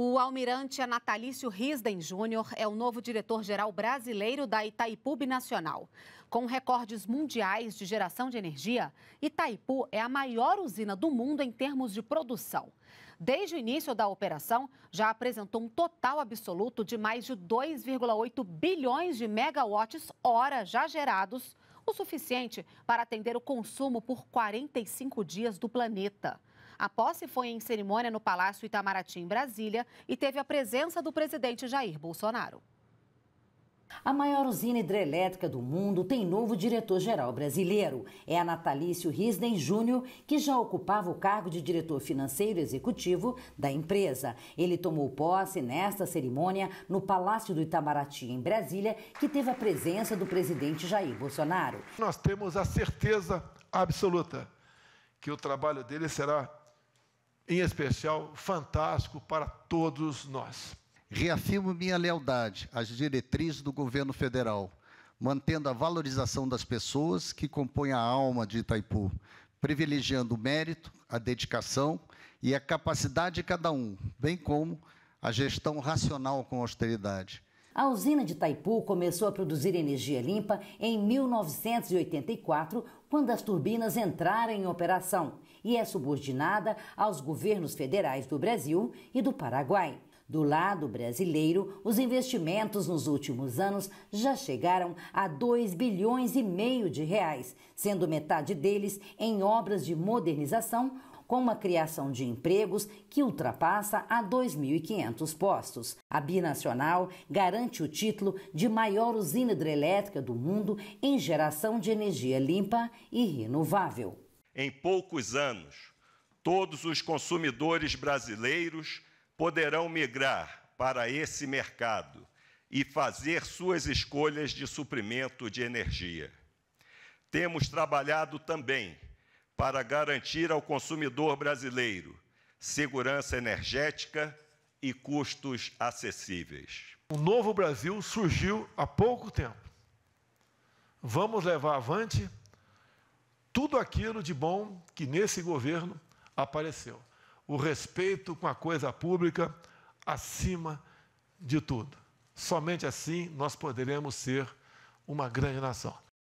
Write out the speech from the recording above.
O almirante Natalício Risden Júnior é o novo diretor-geral brasileiro da Itaipu Nacional. Com recordes mundiais de geração de energia, Itaipu é a maior usina do mundo em termos de produção. Desde o início da operação, já apresentou um total absoluto de mais de 2,8 bilhões de megawatts hora já gerados, o suficiente para atender o consumo por 45 dias do planeta. A posse foi em cerimônia no Palácio Itamaraty, em Brasília, e teve a presença do presidente Jair Bolsonaro. A maior usina hidrelétrica do mundo tem novo diretor-geral brasileiro. É a Natalício Risden Júnior, que já ocupava o cargo de diretor financeiro executivo da empresa. Ele tomou posse nesta cerimônia no Palácio do Itamaraty, em Brasília, que teve a presença do presidente Jair Bolsonaro. Nós temos a certeza absoluta que o trabalho dele será em especial, fantástico para todos nós. Reafirmo minha lealdade às diretrizes do governo federal, mantendo a valorização das pessoas que compõem a alma de Itaipu, privilegiando o mérito, a dedicação e a capacidade de cada um, bem como a gestão racional com austeridade. A usina de Taipu começou a produzir energia limpa em 1984, quando as turbinas entraram em operação, e é subordinada aos governos federais do Brasil e do Paraguai. Do lado brasileiro, os investimentos nos últimos anos já chegaram a 2 bilhões e meio de reais, sendo metade deles em obras de modernização com uma criação de empregos que ultrapassa a 2.500 postos. A binacional garante o título de maior usina hidrelétrica do mundo em geração de energia limpa e renovável. Em poucos anos, todos os consumidores brasileiros poderão migrar para esse mercado e fazer suas escolhas de suprimento de energia. Temos trabalhado também para garantir ao consumidor brasileiro segurança energética e custos acessíveis. O novo Brasil surgiu há pouco tempo. Vamos levar avante tudo aquilo de bom que nesse governo apareceu. O respeito com a coisa pública acima de tudo. Somente assim nós poderemos ser uma grande nação.